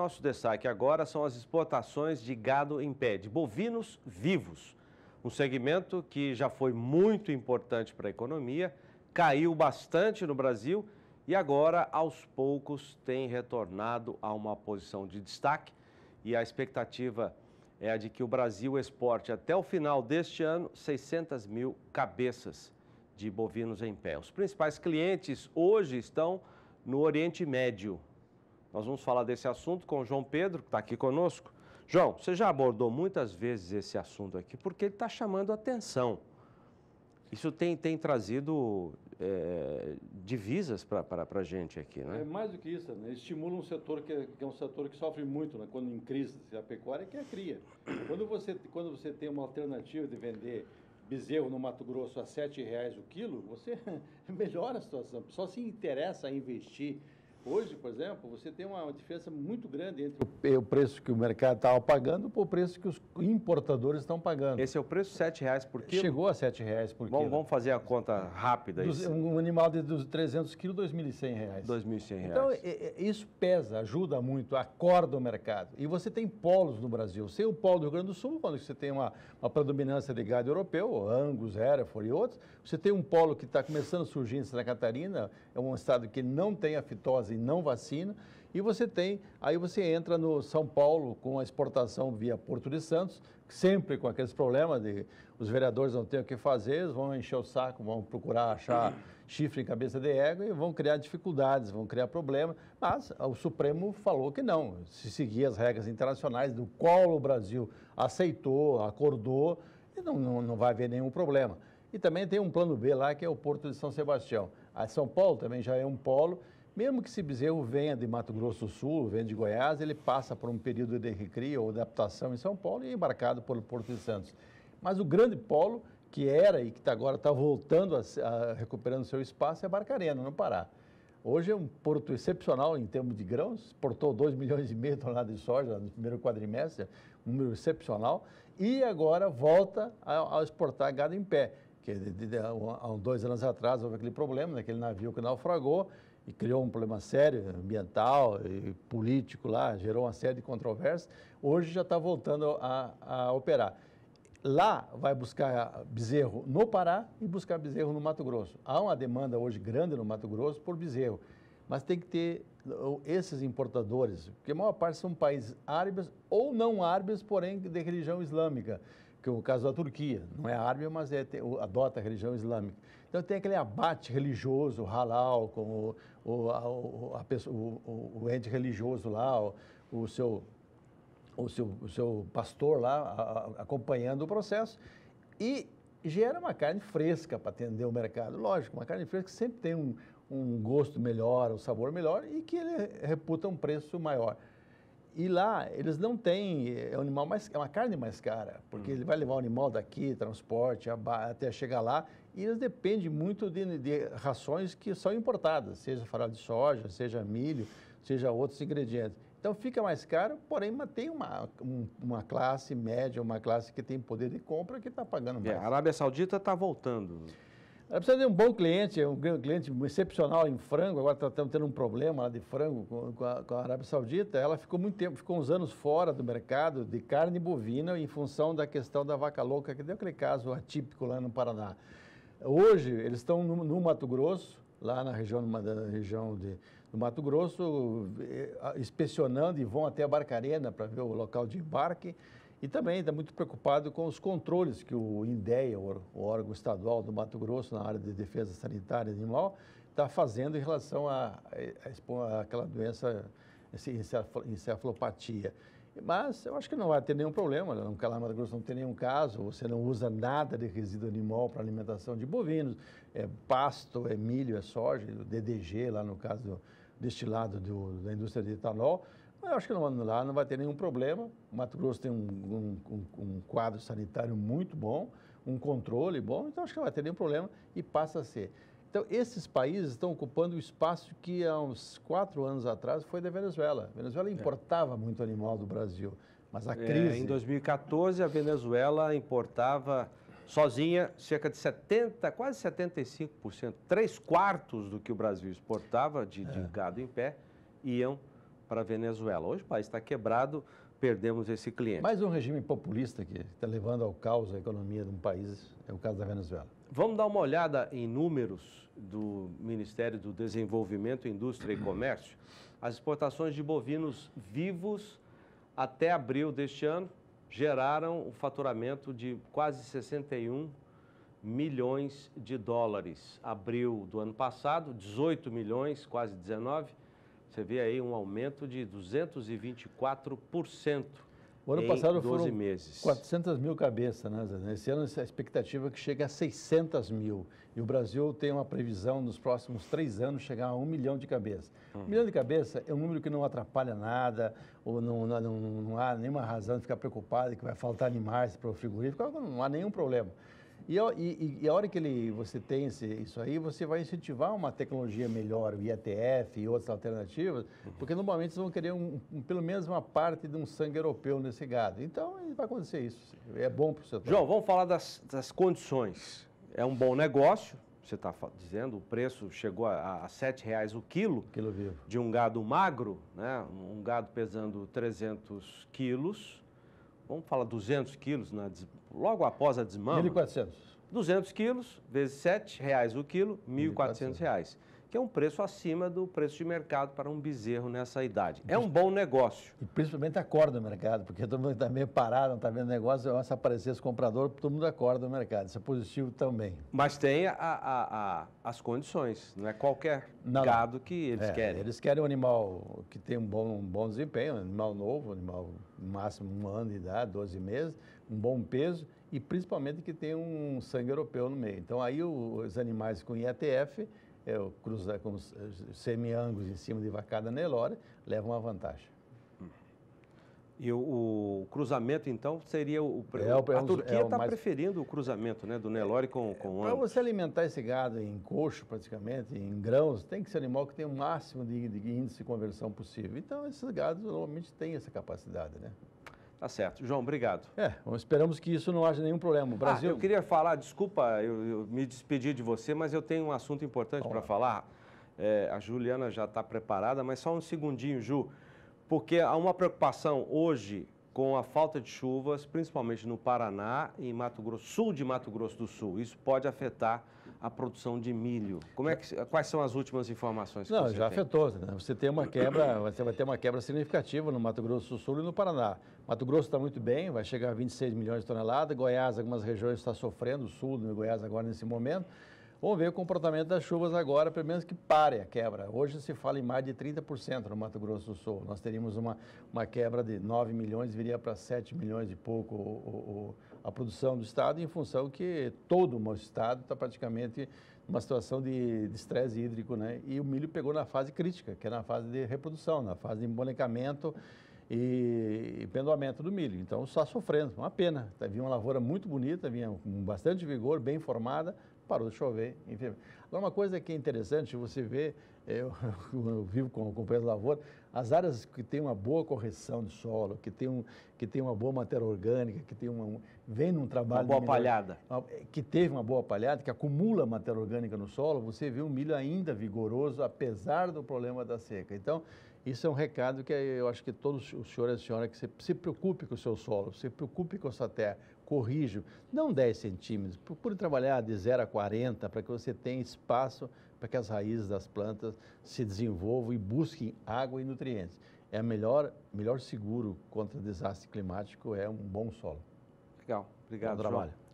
nosso destaque agora são as exportações de gado em pé, de bovinos vivos. Um segmento que já foi muito importante para a economia, caiu bastante no Brasil e agora, aos poucos, tem retornado a uma posição de destaque. E a expectativa é a de que o Brasil exporte até o final deste ano 600 mil cabeças de bovinos em pé. Os principais clientes hoje estão no Oriente Médio, nós vamos falar desse assunto com o João Pedro, que está aqui conosco. João, você já abordou muitas vezes esse assunto aqui, porque ele está chamando atenção. Isso tem, tem trazido é, divisas para a gente aqui, né? É mais do que isso, né? estimula um setor que, é, que, é um setor que sofre muito né? quando em crise a pecuária, que é a cria. Quando você, quando você tem uma alternativa de vender bezerro no Mato Grosso a R$ reais o quilo, você melhora a situação. Só se interessa a investir Hoje, por exemplo, você tem uma diferença muito grande entre o preço que o mercado estava tá pagando para o preço que os importadores estão pagando. Esse é o preço, R$ 7,00 por quilo? Chegou a R$ 7,00 por quilo. Vamos fazer a conta rápida. É isso. Um animal de 300 quilos, R$ 2.100. R$ 2.100. Então, é, é, isso pesa, ajuda muito, acorda o mercado. E você tem polos no Brasil. Você tem o polo do Rio Grande do Sul, quando você tem uma, uma predominância de gado europeu, Angus, Hereford e outros. Você tem um polo que está começando a surgir em Santa Catarina, é um estado que não tem a fitose e não vacina. E você tem, aí você entra no São Paulo com a exportação via Porto de Santos, sempre com aqueles problemas de os vereadores não têm o que fazer, eles vão encher o saco, vão procurar achar chifre em cabeça de égua e vão criar dificuldades, vão criar problemas. Mas o Supremo falou que não, se seguir as regras internacionais do qual o Brasil aceitou, acordou, não, não, não vai haver nenhum problema. E também tem um plano B lá, que é o Porto de São Sebastião. A São Paulo também já é um polo, mesmo que esse bezerro venha de Mato Grosso do Sul, venha de Goiás, ele passa por um período de recria ou adaptação em São Paulo e é embarcado pelo Porto de Santos. Mas o grande polo, que era e que tá agora está voltando a, a, recuperando seu espaço, é Barcarena, no Pará. Hoje é um porto excepcional em termos de grãos, exportou 2 milhões e meio de toneladas de soja no primeiro quadrimestre, um número excepcional, e agora volta a, a exportar gado em pé. Que, há dois anos atrás houve aquele problema, naquele né, navio que naufragou, e criou um problema sério, ambiental e político lá, gerou uma série de controvérsias, hoje já está voltando a, a operar. Lá vai buscar bezerro no Pará e buscar bezerro no Mato Grosso. Há uma demanda hoje grande no Mato Grosso por bezerro, mas tem que ter esses importadores, porque a maior parte são países árabes ou não árabes, porém de religião islâmica que é o caso da Turquia, não é árabe, mas é, tem, adota a religião islâmica. Então tem aquele abate religioso, halal, com o, o, a, o, a o, o, ente religioso lá, o, o, seu, o, seu, o seu pastor lá a, a, acompanhando o processo e gera uma carne fresca para atender o mercado. Lógico, uma carne fresca sempre tem um, um gosto melhor, um sabor melhor e que ele reputa um preço maior. E lá eles não têm é um animal mais é uma carne mais cara, porque hum. ele vai levar o animal daqui, transporte até chegar lá, e eles dependem muito de, de rações que são importadas, seja farelo de soja, seja milho, seja outros ingredientes. Então fica mais caro, porém mantém uma, um, uma classe média, uma classe que tem poder de compra que está pagando é, mais. É, a Arábia Saudita está voltando. Ela precisa de um bom cliente, é um cliente excepcional em frango. Agora estamos tá, tendo um problema lá de frango com a, com a, Arábia Saudita. Ela ficou muito tempo, ficou uns anos fora do mercado de carne bovina em função da questão da vaca louca, que deu aquele caso atípico lá no Paraná. Hoje, eles estão no, no Mato Grosso, lá na região, na região de, do Mato Grosso, eh, inspecionando e vão até a Barcarena para ver o local de embarque e também está muito preocupado com os controles que o INDEA, o órgão estadual do Mato Grosso, na área de defesa sanitária animal, está fazendo em relação a, a, a aquela doença, encefalopatia. Mas eu acho que não vai ter nenhum problema. Né? No Calar Mato Grosso não tem nenhum caso. Você não usa nada de resíduo animal para alimentação de bovinos. É pasto, é milho, é soja, DDG, lá no caso destilado do, da indústria de etanol eu acho que não, lá não vai ter nenhum problema. O Mato Grosso tem um, um, um quadro sanitário muito bom, um controle bom, então acho que não vai ter nenhum problema e passa a ser. Então, esses países estão ocupando o espaço que há uns quatro anos atrás foi da Venezuela. A Venezuela é. importava é. muito animal do Brasil, mas a é, crise... É, em 2014, a Venezuela importava sozinha cerca de 70, quase 75%, três quartos do que o Brasil exportava de, é. de gado em pé, iam para a Venezuela. Hoje o país está quebrado, perdemos esse cliente. Mais um regime populista que está levando ao caos a economia de um país é o caso da Venezuela. Vamos dar uma olhada em números do Ministério do Desenvolvimento, Indústria e Comércio. As exportações de bovinos vivos até abril deste ano geraram um faturamento de quase 61 milhões de dólares. Abril do ano passado, 18 milhões, quase 19 milhões você vê aí um aumento de 224%. O ano passado foram meses. 400 mil cabeças, né? Esse ano a expectativa é que chegue a 600 mil. E o Brasil tem uma previsão nos próximos três anos chegar a um milhão de cabeças. Uhum. Um milhão de cabeças é um número que não atrapalha nada, ou não, não, não, não há nenhuma razão de ficar preocupado que vai faltar animais para o frigorífico, é não há nenhum problema. E, e, e, a hora que ele, você tem esse, isso aí, você vai incentivar uma tecnologia melhor, o IATF e outras alternativas, porque normalmente eles vão querer um, um, pelo menos uma parte de um sangue europeu nesse gado. Então vai acontecer isso. É bom para o setor. João, vamos falar das, das condições. É um bom negócio, você está dizendo, o preço chegou a, R$ 7,00 o quilo, quilo de um gado magro, né? um gado pesando 300 quilos, vamos falar 200 quilos, na, logo após a desmama... 1.400. 200 quilos, vezes 7 reais o quilo, 1.400 reais que é um preço acima do preço de mercado para um bezerro nessa idade. É um bom negócio. E principalmente acorda o mercado, porque todo mundo está meio parado, não está vendo negócio, se aparecesse comprador, todo mundo acorda o mercado. Isso é positivo também. Mas tem a, a, a, as condições, não é qualquer não, gado que eles é, querem. Eles querem um animal que tem um bom, um bom desempenho, um animal novo, um animal máximo um ano de idade, 12 meses, um bom peso e principalmente que tem um sangue europeu no meio. Então aí os animais com IETF eu cruzar com eh, semiangos em cima de vacada Nelore, leva uma vantagem. E o, o, cruzamento, então, seria o. É, o a é Turquia está é mais... preferindo o cruzamento né, do é, Nelore com, é, com Para você alimentar esse gado em coxo, praticamente, em grãos, tem que ser animal que tem o máximo de, de índice de conversão possível. Então, esses gados normalmente têm essa capacidade, né? Tá certo. João, obrigado. É, esperamos que isso não haja nenhum problema. O ah, Brasil... Ah, eu queria falar, desculpa eu, eu me despedir de você, mas eu tenho um assunto importante para falar. É, a Juliana já está preparada, mas só um segundinho, Ju, porque há uma preocupação hoje com a falta de chuvas, principalmente no Paraná e em Mato Grosso, sul de Mato Grosso do Sul. Isso pode afetar a produção de milho. Como é que, quais são as últimas informações que Não, você já tem? afetou. Né? Você tem uma quebra, você vai ter uma quebra significativa no Mato Grosso do Sul e no Paraná. Mato Grosso está muito bem, vai chegar a 26 milhões de toneladas. Goiás, algumas regiões está sofrendo, o sul do Goiás agora nesse momento. Vamos ver o comportamento das chuvas agora, pelo menos que pare a quebra. Hoje se fala em mais de 30% no Mato Grosso do Sul. Nós teríamos uma, uma quebra de 9 milhões, viria para 7 milhões e pouco o, o, a produção do Estado em função que todo o Estado está praticamente numa situação de estresse hídrico, né? E o milho pegou na fase crítica, que é na fase de reprodução, na fase de embonecamento e, pendoamento do milho. Então, só sofrendo, uma pena. Vinha uma lavoura muito bonita, vinha com bastante vigor, bem formada, parou de chover. Enfim. Agora, uma coisa que é interessante, você vê, eu, eu vivo com o companheiro da lavoura, as áreas que têm uma boa correção de solo, que tem, um, que tem uma boa matéria orgânica, que tem uma, um, vem num trabalho... Uma boa palhada. Ah, que teve uma boa palhada, que acumula matéria orgânica no solo, você vê um milho ainda vigoroso, apesar do problema da seca. Então, isso é um recado que eu acho que todos os senhores e a senhora que se, se preocupe com o seu solo, se preocupe com a sua terra, corrija não 10 centímetros, procure trabalhar de 0 a 40 para que você tenha espaço para que as raízes das plantas se desenvolvam e busquem água e nutrientes. É melhor, melhor seguro contra desastre climático é um bom solo. Legal, obrigado. Bom trabalho. João.